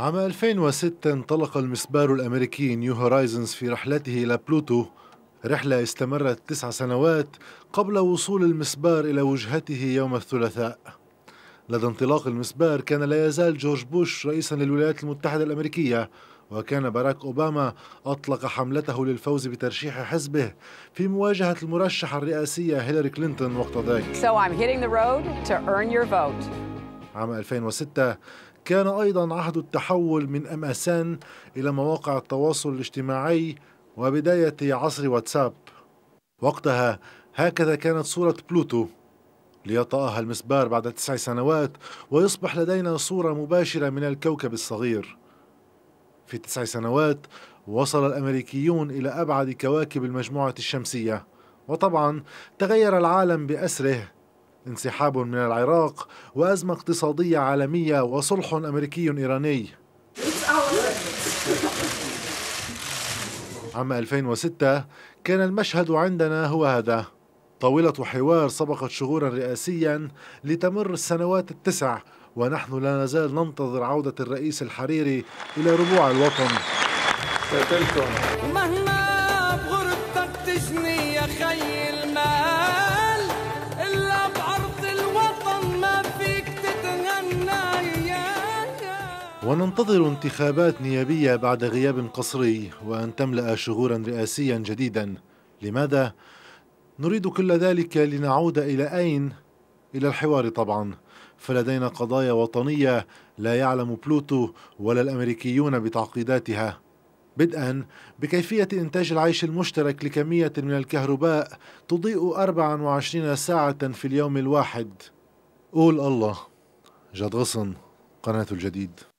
عام 2006 انطلق المسبار الأمريكي نيو هورايزنز في رحلته إلى بلوتو رحلة استمرت تسع سنوات قبل وصول المسبار إلى وجهته يوم الثلاثاء لدى انطلاق المسبار كان لا يزال جورج بوش رئيسا للولايات المتحدة الأمريكية وكان باراك أوباما أطلق حملته للفوز بترشيح حزبه في مواجهة المرشحة الرئاسية هيلاري كلينتون وقت ذاك. So I'm hitting the road to earn your vote. عام 2006 كان أيضا عهد التحول من أماسان إلى مواقع التواصل الاجتماعي وبداية عصر واتساب وقتها هكذا كانت صورة بلوتو ليطأها المسبار بعد تسع سنوات ويصبح لدينا صورة مباشرة من الكوكب الصغير في تسع سنوات وصل الأمريكيون إلى أبعد كواكب المجموعة الشمسية وطبعا تغير العالم بأسره انسحاب من العراق وأزمة اقتصادية عالمية وصلح أمريكي إيراني عام 2006 كان المشهد عندنا هو هذا طاولة حوار سبقت شغورا رئاسيا لتمر السنوات التسع ونحن لا نزال ننتظر عودة الرئيس الحريري إلى ربوع الوطن مهما بغربتك تجني يا خي وننتظر انتخابات نيابية بعد غياب قصري وأن تملأ شهورا رئاسيا جديدا لماذا؟ نريد كل ذلك لنعود إلى أين؟ إلى الحوار طبعا فلدينا قضايا وطنية لا يعلم بلوتو ولا الأمريكيون بتعقيداتها بدءا بكيفية إنتاج العيش المشترك لكمية من الكهرباء تضيء 24 ساعة في اليوم الواحد قول الله جاد غصن قناة الجديد